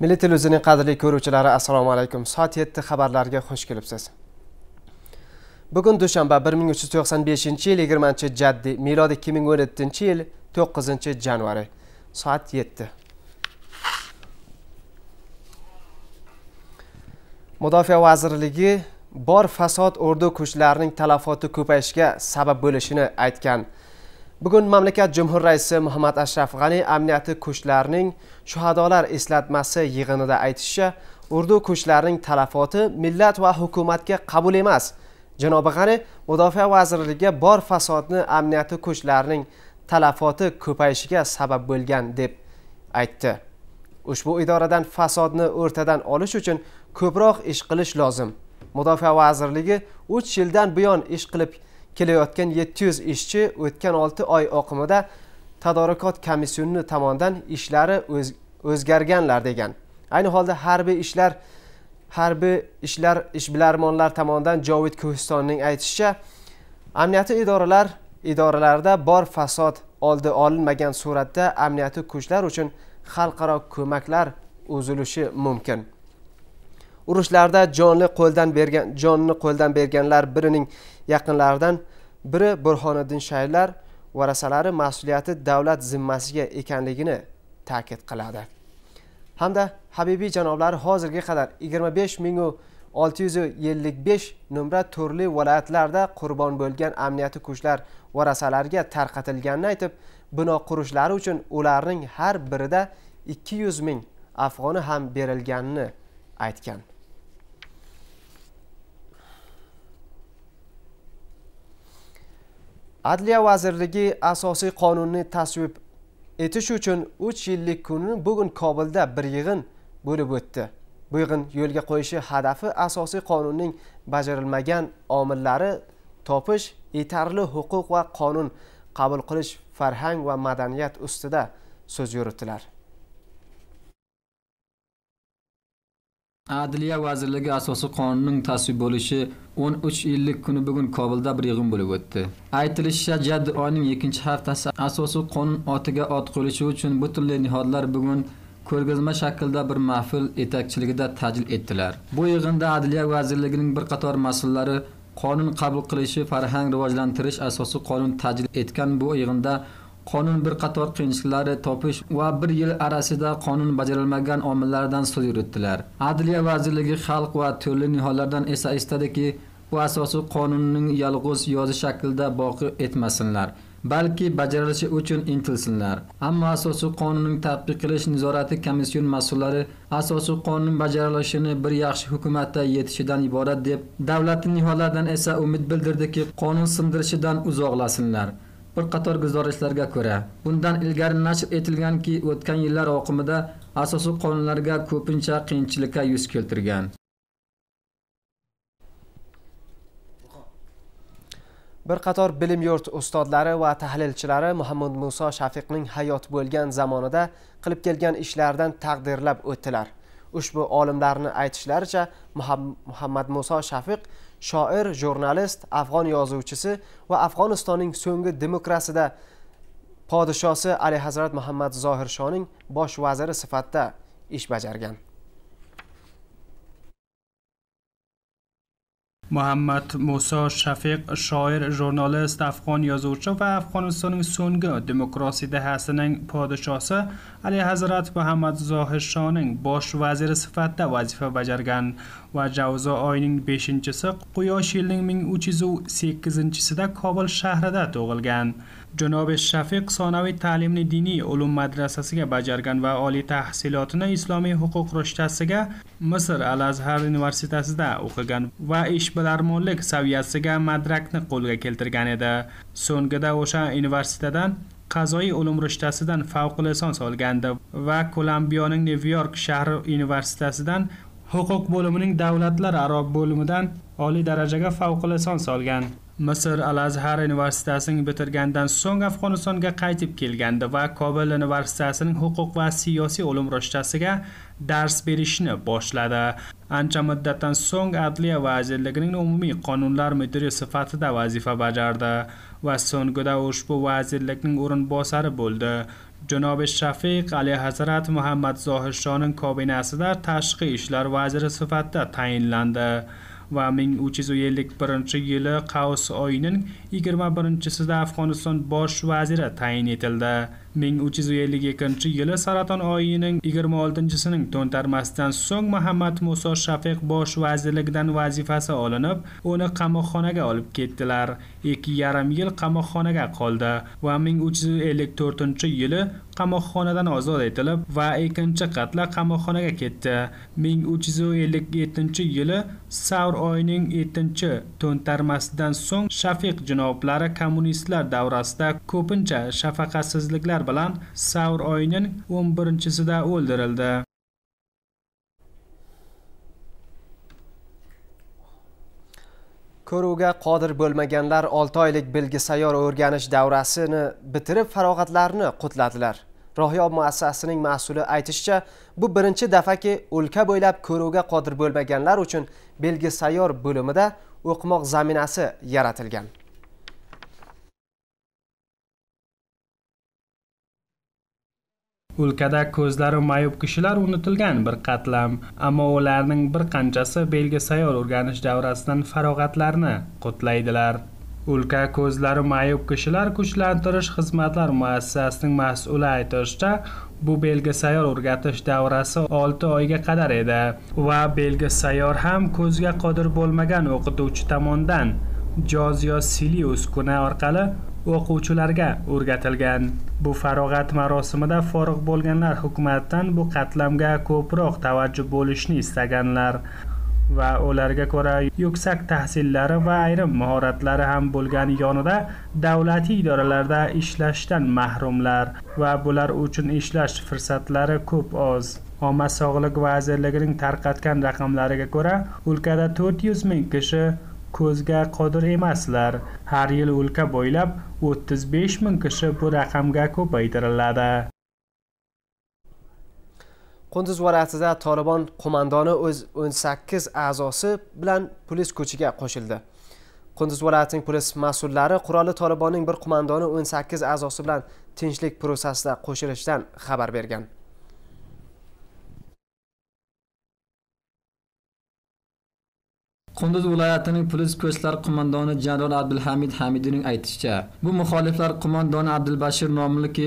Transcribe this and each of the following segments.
milliy televiziyaning qadrli ko'ruvchilari assalomu alaykum soat yetti xabarlarga xush kelibsiz bugun dushanba 1395 yil 20 jaddiy milodi 2017 yil 9 yanvar soat 7. mudofaa vazirligi bor fasod ordu kuchlarining talafoti ko'payishiga sabab bo'lishini aytgan bugun mamlakat jumhur raisi muhammad ashraf g'ani amniyati kuchlarining shuhadolar eslatmasi yig'inida aytishicha urdu kuchlarining talafoti millat va hukumatga qabul emas janobi g'ani mudofaa vazirligiga bor fasodni amniyati kuchlarining talafoti ko'payishiga sabab bo'lgan deb aytdi ushbu idoradan fasodni o'rtadan olish uchun ko'proq ish qilish lozim mudofaa vazirligi uch yildan buyon ish qilib kelayotgan 700 ishchi o'tgan 6 oy oqimida tadorikot komissiyoni tomonidan ishlari o'zgarganlar degan ayni holda harbiy ishlar harbiy ishlar ishbilarmonlar tomonidan jovid ko'histonning aytishicha amniyati idoralar idoralarida bor fasod oldi olinmagan suratda amniyati kuchlar uchun xalqaro ko'maklar uzilishi mumkin urushlarda jonli qo'ldan bergan jonni qo'ldan berganlar birining yaqinlaridan biri burxoniddin shayrlar varasalari mas'uliyati davlat zimmasiga ekanligini ta'kid qiladi hamda habibiy janoblari hozirga qadar 25 besh mingu olti yuz ellik besh turli viloyatlarda qurbon bo'lgan amniyati kuchlar varasalariga tarqatilganini aytib bino qurishlari uchun ularning har birida 200 ming afg'oni ham berilganini aytgan adliya vazirligi asosiy qonunni tasvib etish uchun 3 yillik kuni bugun kobulda bir yig'in bo'lib o'tdi bu yig'in yo'lga qo'yishi hadafi asosiy qonunning bajarilmagan omillari topish yetarli huquq va qonun qabul qilish farhang va madaniyat ustida so'z yuritdilar. adliya vazirligi asosiy qonunning tasvib bo'lishi 13 yillik kuni bugun Kobulda bir yig'in bo'lib o'tdi. Aytilishicha, jad oyining 2-haftasi asosiy qonun otiga ot qo'yilishi uchun butunlay nihodlar bugun ko'rgazma shaklida bir mahfil yetakchiligida tajil etdilar. Bu yig'inda Adliya vazirligining bir qator mas'ullari qonun qabul qilishi, farhang rivojlantirish asosiy qonun tajil etgan bu yig'inda qonun bir qator qiyinchiliklari topish va bir yil arasida qonun bajarilmagan omillardan so'z yuritdilar adliya vazirligi xalq va turli niholardan esa istadiki bu asosiy qonunning yolg'iz yozi shaklida boqi etmasinlar balki bajarilishi uchun intilsinlar ammo asosiy qonunning tadbiq qilish nazorati komission mas'ullari asosiy qonun bajarilishini bir yaxshi hukumatda yetishidan iborat deb davlatni niholardan esa umid bildirdiki qonun sindirishidan uzoqlasinlar bir qator guzorishlarga ko'ra bundan ilgari nashr etilganki o'tgan yillar oqimida asosiy qonunlarga ko'pincha qiyinchilikka yuz keltirgan bir qator bilim yurt ustodlari va tahlilchilari muhammad muso shafiqning hayot bo'lgan zamonida qilib kelgan ishlaridan taqdirlab o'tdilar ushbu olimlarni aytishlaricha muhammad muso shafiq shoir jurnalist afg'on yozuvchisi va afg'onistonning so'nggi demokratiyada podshosi ali hazrat muhammad zohir shoning bosh vaziri sifatida ish bajargan muhammad muso shafiq shoir jurnalist afg'on yozuvchi va afg'onistonning so'nggi demokratiyada dahasining podshosi ali hazrat muhammad zohirshoning bosh vaziri sifatida vazifa bajargan va javzo oyining beshinchisi quyosh yilning ming uch yuz sakkizinchisida kobul shahrida tug'ilgan janob shafiq sonaviy ta'limni diniy ulum madrasasiga bajargan va oliy tahsilotini islomiy huquq rishtasiga misr al azhar universitetida o'qigan va ishbilarmonlik saviyasiga madrakni qo'lga keltirgan edi so'nggida o'sha universitetdan qazoiy ulum rishtasidan favq lisons olgandi va kolambiyaning nyu york shahri universitetidan huquq bo'limining davlatlararo bo'limidan oliy darajaga favq lisons olgan misr al azhar universitetini bitirgandan so'ng afg'onistonga qaytib kelgandi va kobul universitetining huquq va siyosiy o'lim ro'shchasiga dars berishni boshladi ancha muddatdan so'ng adliya vazirligining umumiy qonunlar mudiri sifatida vazifa bajardi va so'nggida ushbu vazirlikning o'rinbosari bo'ldi janobi shafiq ali hazrat muhammad zohirshoning kabinasida tashqi ishlar vaziri sifatida tayinlandi va birinchi yili Qaus oyining 21-sida Afg'oniston bosh vaziri tayin etildi. 1352 yili saraton oyining 26-sining to'ntarmasidan so'ng Muhammad Muso Shafiq bosh vazirlikdan vazifasi olinib, uni qamoqxonaga olib ketdilar. 2,5 yil qamoqxonaga qoldi va 1354-yili qamoqxonadan ozod etilib va ikkinchi qatla qamoqxonaga ketdi. 1357-yili Savr oyining 7-chi to'ntarmasidan so'ng Shafiq jinoblari kommunistlar davrasida ko'pincha shafaqatsizliklar zarblar bilan savr oyining 11-sida o'ldirildi. Ko'ruvga qodir bo'lmaganlar 6 oylik bilgisayar o'rganish davrasini bitirib farog'atlarini qutladilar. Rohyob muassasasining mas'uli aytishicha, bu birinchi dafaki o'lka bo'ylab ko'ruvga qodir bo'lmaganlar uchun bilgisayor bo'limida o'qmoq zaminasi yaratilgan. O'lkada ko'zlari mayub kishilar unutilgan bir qatlam, ammo ularning bir qanchasi belgi sayyor o'rganish davrasidan farog'atlarni qutlaydilar. O'lka ko'zlari mayub kishilar kuchlantirish xizmatlar muassasasining mas'uli aytishicha, bu belgi sayyor o'rgatish davrasi 6 oyga qadar edi va belgi sayyor ham ko'zga qodir bo'lmagan o'qituvchi tomonidan Joziyo Silius kuni orqali o'quvchilarga o'rgatilgan bu farog'at marosimida forig bo'lganlar hukumatdan bu qatlamga ko'proq tavajjuh bo'lishni istaganlar va ularga ko'ra yuksak tahsillari va ayrim mahoratlari ham bo'lgani yonida davlatiy idoralarda ishlashdan mahrumlar va bular uchun ishlash fursatlari ko'p oz omma sog'liq vazirligining tarqatgan raqamlariga ko'ra o'lkada to'rt yuz ming kishi ko'zga qodir emaslar har yil o'lka bo'ylab 35 ming kishi bu raqamga ko'paytiriladi qunduz viloyatida tolibon qo'mondoni o'z 18 a'zosi bilan polis kuchiga qo'shildi qunduz viloyatining polis mas'ullari qurolli tolibonning bir qo'mondoni 18 a'zosi bilan tinchlik prosesida qo'shilishdan xabar bergan qunduz viloyatining polis kurslar qo'mondoni janrol abdulhamid hamidining aytishicha bu muxoliflar qo'mondoni abdulbashir nomliki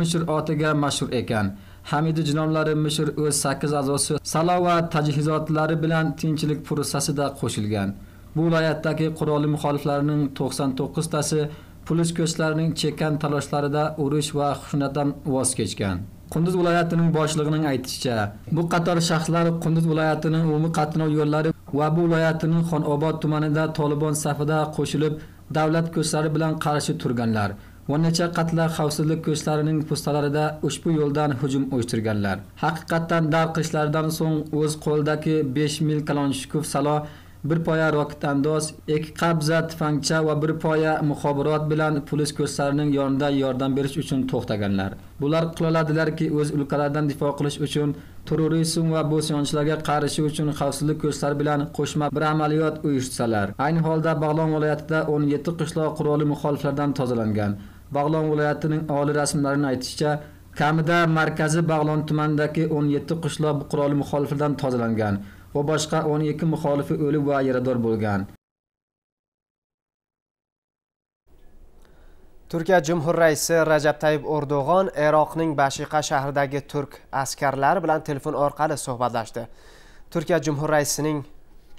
mushr otiga mashhur ekan hamidi jinomlari mushr o'z sakkiz a'zosi salovat va tajhizotlari bilan tinchlik prosesida qo'shilgan bu viloyatdagi qurolli muxoliflarning to'qson to'qqiztasi polis kurshlarining chekkan taloshlarida urush va xushnatdan voz kechgan qunduz viloyatining boshlig'ining aytishicha bu qator shaxslar qunduz viloyatining umumiy qatnov yo'llari va bu viloyatining xonobod tumanida tolibon safida qo'shilib davlat kuchlari bilan qarshi turganlar va necha qatla xavfsizlik ko'chlarining postalarida ushbu yo'ldan hujum uyushtirganlar haqiqatdan qilishlaridan so'ng o'z qo'lidagi besh mil kalonshikov salo bir poya rokitandoz ikki qabza tufangcha va bir poya muxobirot bilan polis ko'chlarining yonida yordam berish uchun to'xtaganlar bular qiloladilarki o'z ulkalaridan difo qilish uchun terrorizm va bo'syonchilarga qarshi uchun xavfsizlik kuchlari bilan qo'shma bir amaliyot uyushtirsalar ayni holda bag'lon viloyatida 17 qishloq qurolli muxoliflardan tozalangan bag'lon viloyatining oliy rasmlarini aytishicha kamida markazi bag'lon tumanidagi 17 qishloq qurolli muxoliflardan tozalangan va boshqa 12 muxolifi o'lib va yarador bo'lgan turkiya jumhur raisi rajab tayyib erdo'g'on iroqning bashiqa shahridagi turk askarlari bilan telefon orqali suhbatlashdi turkiya jumhur raisining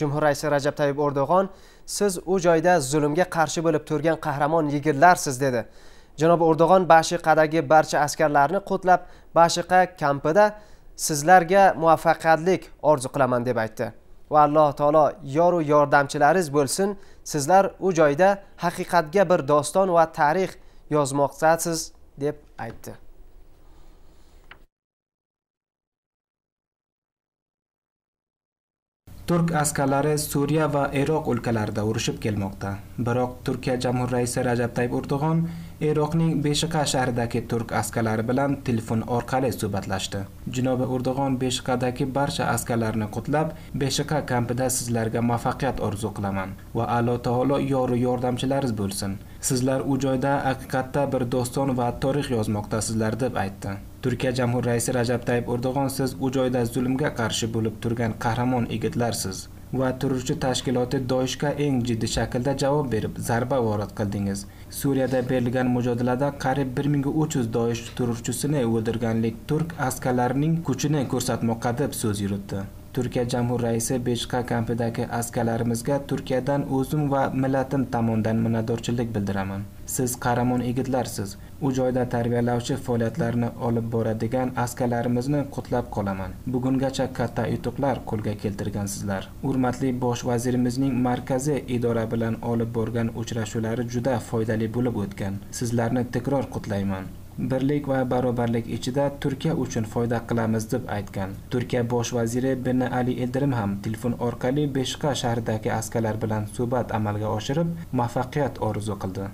jumhur raisi rajab tayyib erdo'g'on siz u joyda zulmga qarshi bo'lib turgan qahramon yigitlarsiz dedi janob erdo'g'on bashiqadagi barcha askarlarni qo'tlab bashiqa kampida sizlarga muvaffaqiyatlik orzu qilaman deb aytdi va alloh taolo yoru yordamchilaringiz bo'lsin sizlar u joyda haqiqatga bir doston va tarix yozmoqchisiz deb aytdi turk askarlari suriya va iroq o'lkalarida urushib kelmoqda biroq turkiya jamhur raisi rajab tayyib erdo'g'on iroqning beshiqa shahridagi turk askarlari bilan telefon orqali suhbatlashdi janobi erdo'g'on beshiqadagi barcha askarlarni qutlab beshiqa kampida sizlarga muvaffaqiyat orzu qilaman va alloh taolo yoru yordamchilaringiz bo'lsin sizlar u joyda haqiqatda bir doston va tarix yozmoqdasizlar deb aytdi turkiya raisi rajab tayyib erdo'g'on siz u joyda zulmga qarshi bo'lib turgan qahramon yigitlarsiz va turuvchi tashkiloti doishga eng jiddiy shaklda javob berib zarba vayron qildingiz suriyada berilgan mujodalada qariyb bir ming uch yuz doish turuvchisini o'ldirganlik turk askarlarining kuchini ko'rsatmoqqa deb so'z yuritdi turkiya jamhur raisi beshqa kampidagi askarlarimizga turkiyadan o'zim va millatim tomonidan minnatdorchilik bildiraman siz qaramon yigitlarsiz u joyda tarbiyalovchi faoliyatlarni olib boradigan askarlarimizni qutlab qolaman bugungacha katta yutuqlar qo'lga keltirgansizlar hurmatli bosh vazirimizning markaziy idora bilan olib borgan uchrashuvlari juda foydali bo'lib o'tgan sizlarni takror qutlayman birlik va barobarlik ichida turkiya uchun foyda qilamiz deb aytgan turkiya bosh vaziri bin ali ildirim ham telefon orqali beshqa shahridagi askarlar bilan suhbat amalga oshirib muvaffaqiyat orzu qildi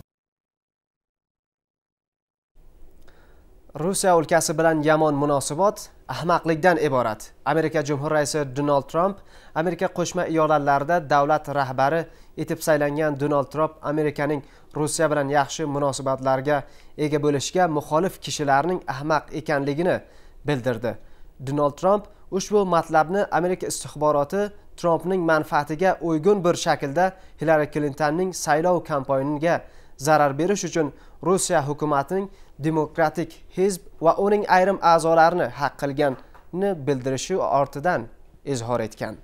rusiya o'lkasi bilan yomon munosabat ahmoqlikdan iborat amerika jumhur raisi donald tramp amerika qo'shma iyolatlarida davlat rahbari etib saylangan donald tramp amerikaning rusiya bilan yaxshi munosabatlarga ega bo'lishga muxolif kishilarning ahmaq ekanligini bildirdi donald tramp ushbu matlabni amerika istixboroti trampning manfaatiga uyg'un bir shaklda Hillary Clintonning saylov kampaniyasiga zarar berish uchun Rossiya hukumatining demokratik hizb va uning ayrim a'zolarini haq qilganini bildirishi ortidan izhor etgan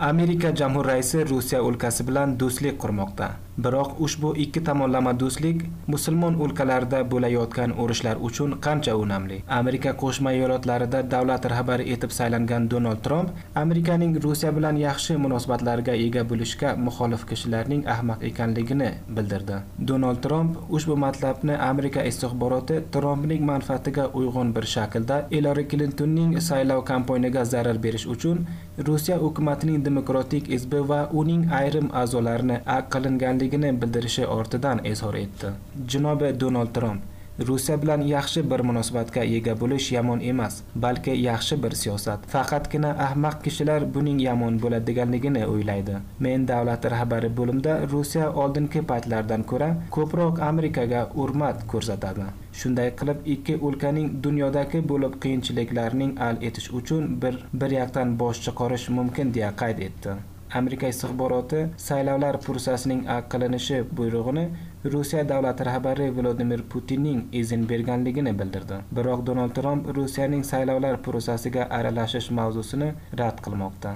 amerika raisi rusiya o'lkasi bilan do'stlik qurmoqda biroq ushbu ikki tomonlama do'stlik musulmon o'lkalarida bo'layotgan urushlar uchun qancha o'namli amerika qo'shma yo'lotlarida davlat rahbari etib saylangan donald tramp amerikaning rusiya bilan yaxshi munosabatlarga ega bo'lishga muxolif kishilarning ahmoq ekanligini bildirdi donald tramp ushbu matlabni amerika istixboroti trampning manfaatiga uyg'un bir shaklda Hillary klintonning saylov kampaniyaga zarar berish uchun Rusiya hukumatining demokratik izbi va uning ayrim a'zolarini aq qilinganligini bildirishi ortidan izhor etdi. Janob Donald Trump Rusiya bilan yaxshi bir munosabatga ega bo'lish yomon emas, balki yaxshi bir siyosat. Faqatgina ahmoq kishilar buning yomon bo'ladiganligini o'ylaydi. Men davlat rahbari bo'limda Rusiya oldingi paytlardan ko'ra ko'proq Amerikaga hurmat ko'rsatadi. Shunday qilib, ikki o'lkaning dunyodagi bo'lib qiyinchiliklarning al etish uchun bir bir yoqdan bosh chiqarish mumkin deya qayd etdi. Amerika istixboroti saylovlar fursasining aqlanishi buyrug'ini Rusiya davlati rahbari Vladimir Putinning izn berganligini bildirdi. Biroq Donald Tramp rusiyaning saylovlar prosesiga aralashish mavzusini rad qilmoqda.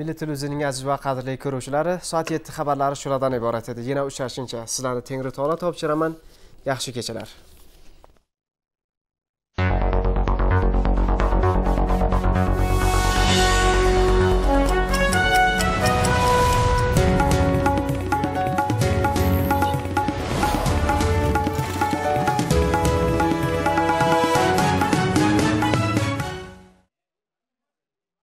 Milliy televiziyaning aziz va qadrli ko'ruvchilari, soat 7 xabarlari shulardan iborat edi. Yana uchrashguncha sizlarni Tengri taolo topshiraman. Yaxshi kechalar.